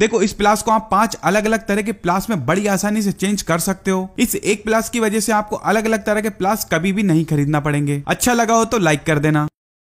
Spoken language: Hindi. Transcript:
देखो इस प्लास को आप पांच अलग अलग तरह के प्लास में बड़ी आसानी से चेंज कर सकते हो इस एक प्लास की वजह से आपको अलग अलग तरह के प्लास कभी भी नहीं खरीदना पड़ेंगे अच्छा लगा हो तो लाइक कर देना